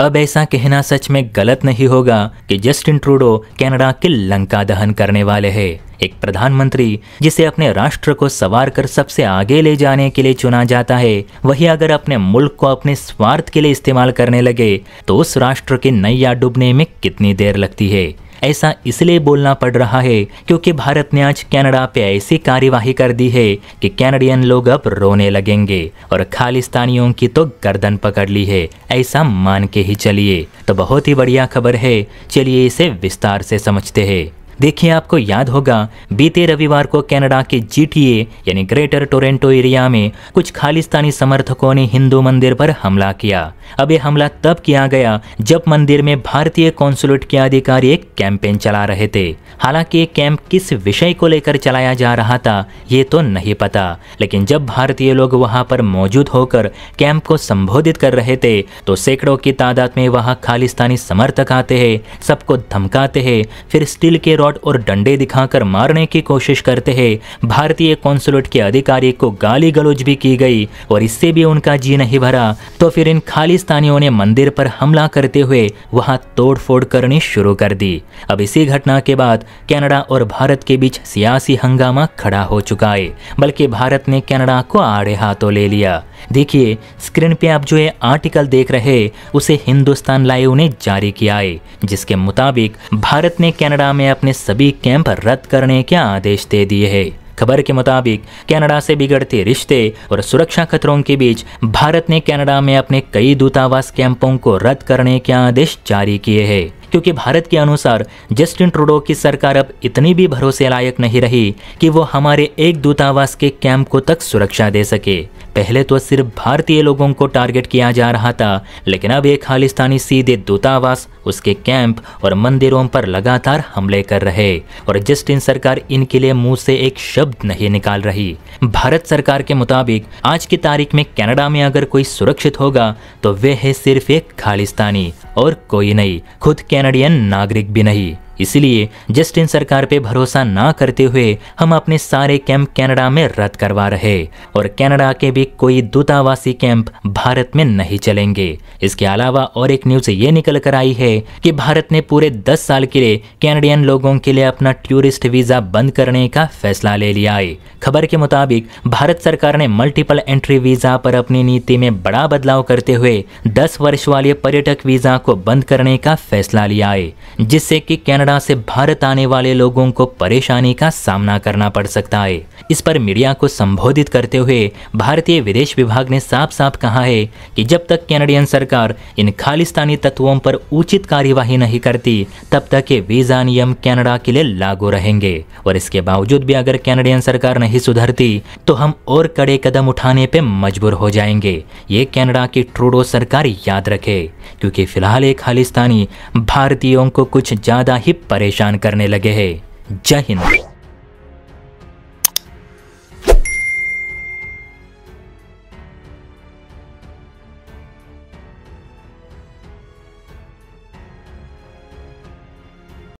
अब ऐसा कहना सच में गलत नहीं होगा कि जस्टिन ट्रूडो कनाडा के लंका दहन करने वाले हैं एक प्रधानमंत्री जिसे अपने राष्ट्र को सवार कर सबसे आगे ले जाने के लिए चुना जाता है वही अगर अपने मुल्क को अपने स्वार्थ के लिए इस्तेमाल करने लगे तो उस राष्ट्र की नैया डूबने में कितनी देर लगती है ऐसा इसलिए बोलना पड़ रहा है क्योंकि भारत ने आज कनाडा पे ऐसी कार्यवाही कर दी है कि कैनेडियन लोग अब रोने लगेंगे और खालिस्तानियों की तो गर्दन पकड़ ली है ऐसा मान के ही चलिए तो बहुत ही बढ़िया खबर है चलिए इसे विस्तार से समझते हैं देखिए आपको याद होगा बीते रविवार को कनाडा के जीटीए यानी ग्रेटर टोरेंटो एरिया में कुछ खालिस्तानी समर्थकों ने हिंदू मंदिर पर हमला किया अब यह हमला तब किया गया जब मंदिर में भारतीय कॉन्सुलेट के अधिकारी एक कैंपेन चला रहे थे हालांकि कैंप किस विषय को लेकर चलाया जा रहा था ये तो नहीं पता लेकिन जब भारतीय लोग वहां पर मौजूद होकर कैंप को संबोधित कर रहे थे तो सैकड़ों की तादाद में वहां खालिस्तानी समर्थक आते हैं सबको धमकाते हैं फिर स्टील के शॉट और डंडे दिखाकर मारने की कोशिश करते हैं भारतीय कॉन्सुलेट के अधिकारी को गाली गलौज भी की गई और इससे भी उनका जी नहीं भरा तो फिर इन खालिस्तानियों ने मंदिर पर हमला करते हुए वहां तोड़फोड़ करनी शुरू कर दी अब इसी घटना के बाद कनाडा और भारत के बीच सियासी हंगामा खड़ा हो चुका है बल्कि भारत ने कनाडा को आड़े हाथों ले लिया देखिए स्क्रीन पे आप जो ये आर्टिकल देख रहे उसे हिंदुस्तान लाइव ने जारी किया है जिसके मुताबिक भारत ने कनाडा में अपने सभी कैंप रद्द करने के आदेश दे दिए है खबर के मुताबिक कनाडा से बिगड़ते रिश्ते और सुरक्षा खतरों के बीच भारत ने कनाडा में अपने कई दूतावास कैंपों को रद्द करने के आदेश जारी किए हैं क्योंकि भारत के अनुसार जस्टिन ट्रूडो की सरकार अब इतनी भी भरोसे लायक नहीं रही कि वो हमारे एक दूतावास के कैंप को तक सुरक्षा दे सके पहले तो सिर्फ भारतीय लोगों को टारगेट किया जा रहा था लेकिन अब एक खालिस्तानी सीधे दूतावास उसके कैंप और मंदिरों पर लगातार हमले कर रहे और जस्टिन सरकार इनके लिए मुंह से एक शब्द नहीं निकाल रही भारत सरकार के मुताबिक आज की तारीख में कनाडा में अगर कोई सुरक्षित होगा तो वे है सिर्फ एक खालिस्तानी और कोई नहीं खुद कैनेडियन नागरिक भी नहीं इसलिए जस्टिन सरकार पे भरोसा ना करते हुए हम अपने सारे कैंप कनाडा में रद्द करवा रहे और कनाडा के भी कोई दूतावासी कैंप भारत में नहीं चलेंगे इसके अलावा और एक न्यूज ये निकल कर आई है कि भारत ने पूरे 10 साल के लिए कैनेडियन लोगों के लिए अपना टूरिस्ट वीजा बंद करने का फैसला ले लिया है खबर के मुताबिक भारत सरकार ने मल्टीपल एंट्री वीजा पर अपनी नीति में बड़ा बदलाव करते हुए दस वर्ष वाले पर्यटक वीजा को बंद करने का फैसला लिया है जिससे की कैनेडा कनाडा से भारत आने वाले लोगों को परेशानी का सामना करना पड़ सकता है इस पर मीडिया को संबोधित करते हुए भारतीय विदेश विभाग ने साफ साफ कहा है कि जब तक कैनेडियन सरकार इन खालिस्तानी तत्वों पर उचित कार्यवाही नहीं करती तब तक ये वीजा नियम कैनेडा के लिए लागू रहेंगे और इसके बावजूद भी अगर कैनेडियन सरकार नहीं सुधरती तो हम और कड़े कदम उठाने पर मजबूर हो जाएंगे ये कैनेडा की ट्रूडो सरकार याद रखे क्योंकि फिलहाल ये खालिस्तानी भारतीयों को कुछ ज्यादा ही परेशान करने लगे हैं जय हिंद